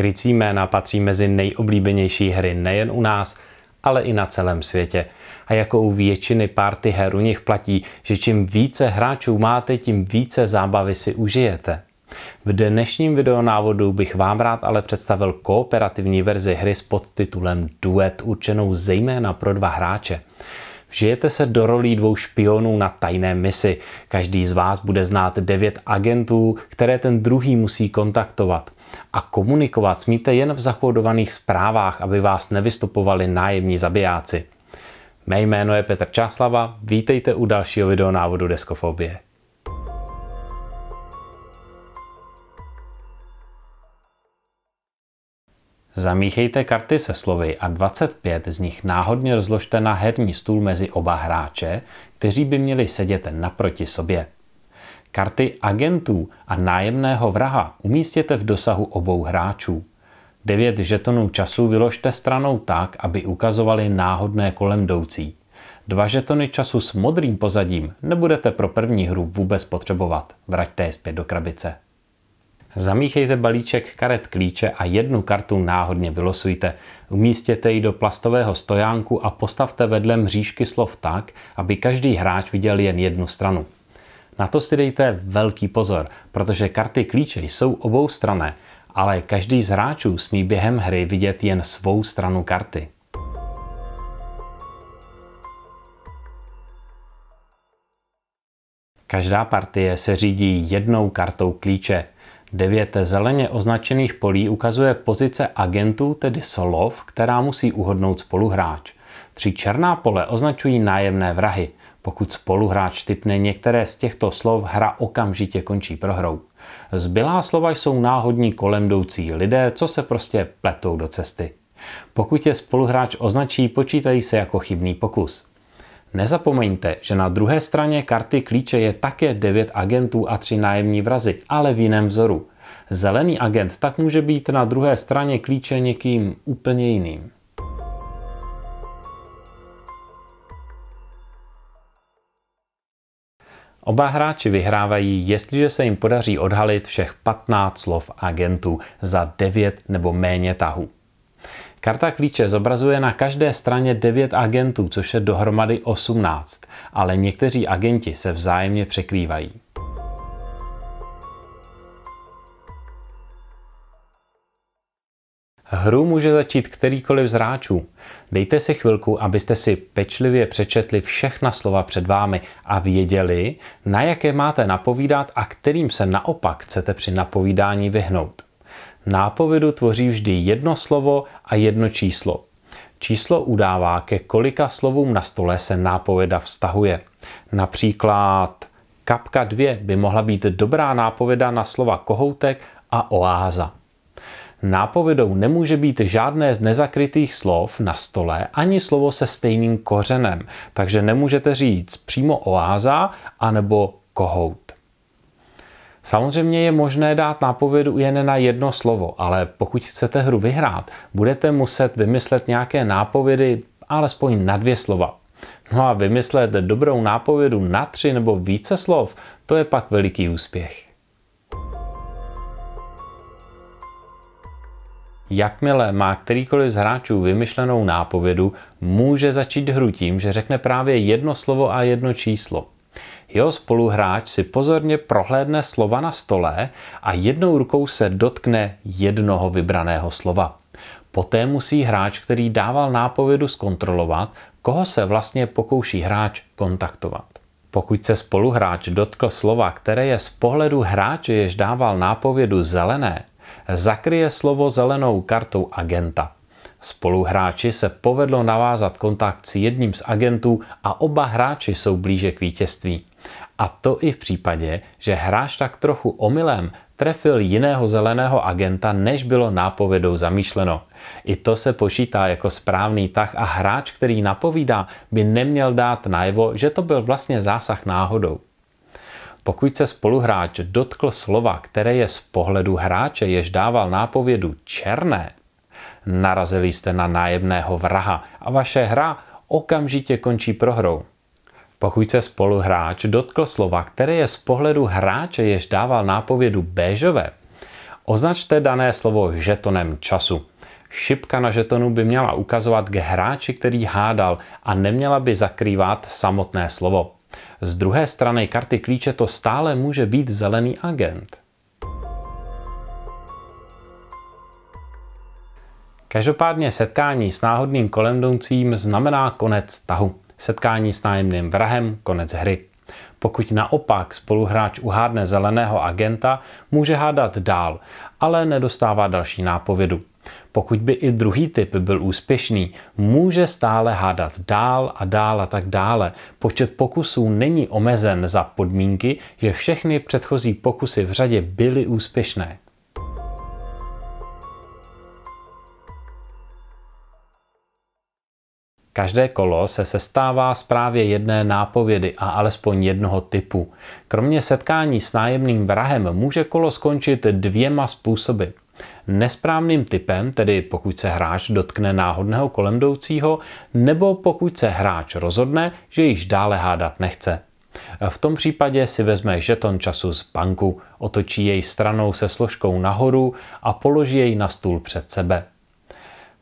Krycí jména patří mezi nejoblíbenější hry nejen u nás, ale i na celém světě. A jako u většiny party her u nich platí, že čím více hráčů máte, tím více zábavy si užijete. V dnešním videonávodu bych vám rád ale představil kooperativní verzi hry s podtitulem Duet, určenou zejména pro dva hráče. Žijete se do rolí dvou špionů na tajné misi. Každý z vás bude znát devět agentů, které ten druhý musí kontaktovat a komunikovat smíte jen v zachodovaných zprávách, aby vás nevystupovali nájemní zabijáci. Mé jméno je Petr Čáslava, vítejte u dalšího videonávodu Deskofobie. Zamíchejte karty se slovy a 25 z nich náhodně rozložte na herní stůl mezi oba hráče, kteří by měli sedět naproti sobě. Karty agentů a nájemného vraha umístěte v dosahu obou hráčů. Devět žetonů času vyložte stranou tak, aby ukazovali náhodné kolem jdoucí. Dva žetony času s modrým pozadím nebudete pro první hru vůbec potřebovat. Vraťte je zpět do krabice. Zamíchejte balíček karet klíče a jednu kartu náhodně vylosujte. Umístěte ji do plastového stojánku a postavte vedle mřížky slov tak, aby každý hráč viděl jen jednu stranu. Na to si dejte velký pozor, protože karty klíče jsou obou strané, ale každý z hráčů smí během hry vidět jen svou stranu karty. Každá partie se řídí jednou kartou klíče. Devět zeleně označených polí ukazuje pozice agentů, tedy solov, která musí uhodnout spoluhráč. Tři černá pole označují nájemné vrahy – pokud spoluhráč typne některé z těchto slov, hra okamžitě končí prohrou. Zbylá slova jsou náhodní kolem jdoucí lidé, co se prostě pletou do cesty. Pokud je spoluhráč označí, počítají se jako chybný pokus. Nezapomeňte, že na druhé straně karty klíče je také 9 agentů a 3 nájemní vrazy, ale v jiném vzoru. Zelený agent tak může být na druhé straně klíče někým úplně jiným. Oba hráči vyhrávají, jestliže se jim podaří odhalit všech 15 slov agentů za 9 nebo méně tahů. Karta klíče zobrazuje na každé straně 9 agentů, což je dohromady 18, ale někteří agenti se vzájemně překrývají. Hru může začít kterýkoliv z hráčů. Dejte si chvilku, abyste si pečlivě přečetli všechna slova před vámi a věděli, na jaké máte napovídat a kterým se naopak chcete při napovídání vyhnout. Nápovědu tvoří vždy jedno slovo a jedno číslo. Číslo udává, ke kolika slovům na stole se nápověda vztahuje. Například kapka dvě by mohla být dobrá nápověda na slova kohoutek a oáza. Nápovědou nemůže být žádné z nezakrytých slov na stole ani slovo se stejným kořenem, takže nemůžete říct přímo oáza anebo kohout. Samozřejmě je možné dát nápovědu jen na jedno slovo, ale pokud chcete hru vyhrát, budete muset vymyslet nějaké nápovědy alespoň na dvě slova. No a vymyslet dobrou nápovědu na tři nebo více slov, to je pak veliký úspěch. Jakmile má kterýkoliv z hráčů vymyšlenou nápovědu, může začít hru tím, že řekne právě jedno slovo a jedno číslo. Jeho spoluhráč si pozorně prohlédne slova na stole a jednou rukou se dotkne jednoho vybraného slova. Poté musí hráč, který dával nápovědu, zkontrolovat, koho se vlastně pokouší hráč kontaktovat. Pokud se spoluhráč dotkl slova, které je z pohledu hráče, jež dával nápovědu zelené, zakryje slovo zelenou kartou agenta. Spoluhráči se povedlo navázat kontakt s jedním z agentů a oba hráči jsou blíže k vítězství. A to i v případě, že hráč tak trochu omylem trefil jiného zeleného agenta, než bylo nápovědou zamýšleno. I to se počítá jako správný tah a hráč, který napovídá, by neměl dát najevo, že to byl vlastně zásah náhodou. Pokud se spoluhráč dotkl slova, které je z pohledu hráče, jež dával nápovědu černé, narazili jste na nájemného vraha a vaše hra okamžitě končí prohrou. Pokud se spoluhráč dotkl slova, které je z pohledu hráče, jež dával nápovědu béžové, označte dané slovo žetonem času. Šipka na žetonu by měla ukazovat k hráči, který hádal a neměla by zakrývat samotné slovo. Z druhé strany karty klíče to stále může být zelený agent. Každopádně setkání s náhodným kolem znamená konec tahu. Setkání s nájemným vrahem, konec hry. Pokud naopak spoluhráč uhádne zeleného agenta, může hádat dál, ale nedostává další nápovědu. Pokud by i druhý typ byl úspěšný, může stále hádat dál a dál a tak dále. Počet pokusů není omezen za podmínky, že všechny předchozí pokusy v řadě byly úspěšné. Každé kolo se sestává z právě jedné nápovědy a alespoň jednoho typu. Kromě setkání s nájemným vrahem může kolo skončit dvěma způsoby. Nesprávným typem, tedy pokud se hráč dotkne náhodného kolemdoucího, nebo pokud se hráč rozhodne, že již dále hádat nechce. V tom případě si vezme žeton času z banku, otočí jej stranou se složkou nahoru a položí jej na stůl před sebe.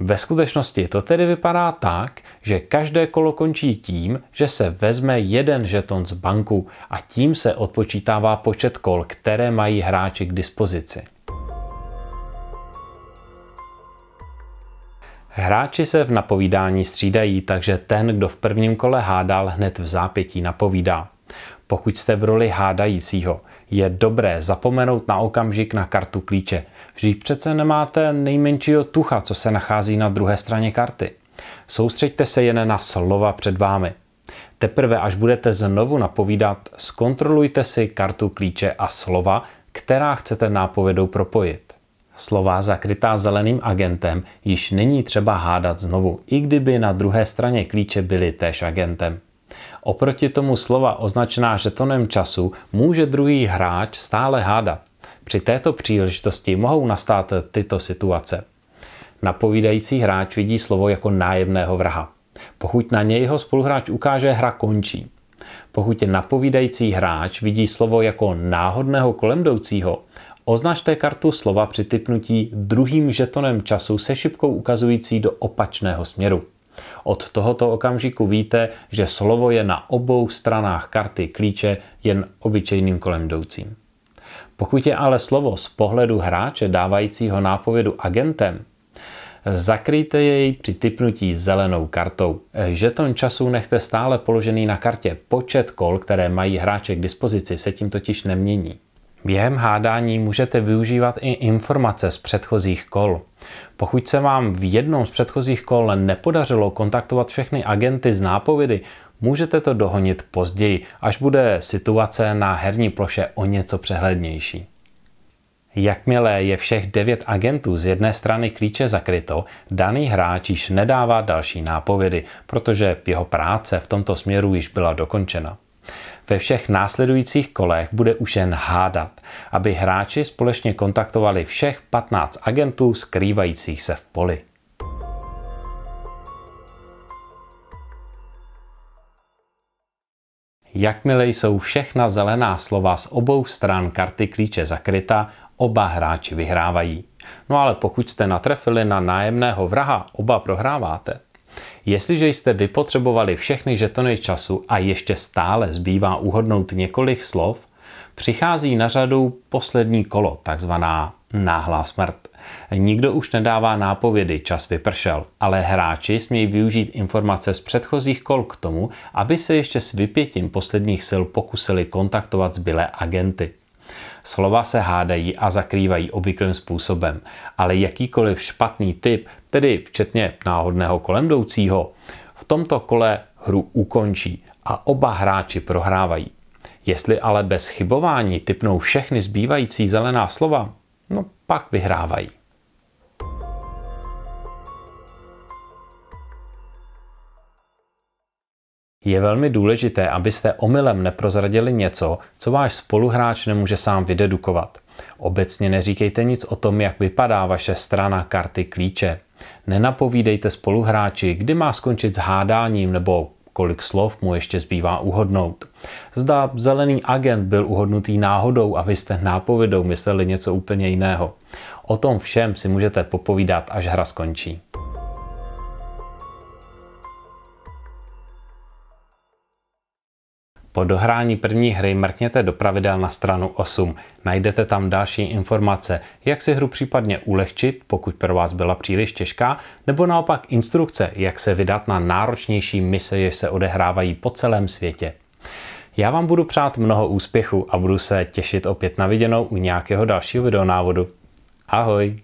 Ve skutečnosti to tedy vypadá tak, že každé kolo končí tím, že se vezme jeden žeton z banku a tím se odpočítává počet kol, které mají hráči k dispozici. Hráči se v napovídání střídají, takže ten, kdo v prvním kole hádal, hned v zápětí napovídá. Pokud jste v roli hádajícího, je dobré zapomenout na okamžik na kartu klíče. Vždyť přece nemáte nejmenšího tucha, co se nachází na druhé straně karty. Soustřeďte se jen na slova před vámi. Teprve až budete znovu napovídat, zkontrolujte si kartu klíče a slova, která chcete nápovědou propojit slova zakrytá zeleným agentem již není třeba hádat znovu, i kdyby na druhé straně klíče byly též agentem. Oproti tomu slova označená žetonem času může druhý hráč stále hádat. Při této příležitosti mohou nastat tyto situace. Napovídající hráč vidí slovo jako nájemného vraha. Pokud na něj jeho spoluhráč ukáže, hra končí. Pokud napovídající hráč vidí slovo jako náhodného kolemdoucího, Označte kartu slova při typnutí druhým žetonem času se šipkou ukazující do opačného směru. Od tohoto okamžiku víte, že slovo je na obou stranách karty klíče jen obyčejným kolem jdoucím. Pokud je ale slovo z pohledu hráče dávajícího nápovědu agentem, zakryjte jej při typnutí zelenou kartou. Žeton času nechte stále položený na kartě. Počet kol, které mají hráče k dispozici, se tím totiž nemění. Během hádání můžete využívat i informace z předchozích kol. Pokud se vám v jednom z předchozích kol nepodařilo kontaktovat všechny agenty z nápovědy, můžete to dohonit později, až bude situace na herní ploše o něco přehlednější. Jakmile je všech devět agentů z jedné strany klíče zakryto, daný hráč již nedává další nápovědy, protože jeho práce v tomto směru již byla dokončena. Ve všech následujících kolech bude už jen hádat, aby hráči společně kontaktovali všech 15 agentů skrývajících se v poli. Jakmile jsou všechna zelená slova z obou stran karty klíče zakryta, oba hráči vyhrávají. No ale pokud jste natrefili na nájemného vraha, oba prohráváte. Jestliže jste vypotřebovali všechny žetony času a ještě stále zbývá uhodnout několik slov, přichází na řadu poslední kolo, takzvaná náhlá smrt. Nikdo už nedává nápovědy, čas vypršel, ale hráči smějí využít informace z předchozích kol k tomu, aby se ještě s vypětím posledních sil pokusili kontaktovat zbylé agenty. Slova se hádají a zakrývají obvyklým způsobem, ale jakýkoliv špatný typ, tedy včetně náhodného kolem jdoucího, v tomto kole hru ukončí a oba hráči prohrávají. Jestli ale bez chybování typnou všechny zbývající zelená slova, no pak vyhrávají. Je velmi důležité, abyste omylem neprozradili něco, co váš spoluhráč nemůže sám vydedukovat. Obecně neříkejte nic o tom, jak vypadá vaše strana karty klíče. Nenapovídejte spoluhráči, kdy má skončit s hádáním nebo kolik slov mu ještě zbývá uhodnout. Zda zelený agent byl uhodnutý náhodou a vy jste nápovědou mysleli něco úplně jiného. O tom všem si můžete popovídat, až hra skončí. Po dohrání první hry mrkněte do pravidel na stranu 8. Najdete tam další informace, jak si hru případně ulehčit, pokud pro vás byla příliš těžká, nebo naopak instrukce, jak se vydat na náročnější mise, jež se odehrávají po celém světě. Já vám budu přát mnoho úspěchu a budu se těšit opět na viděnou u nějakého dalšího videonávodu. Ahoj!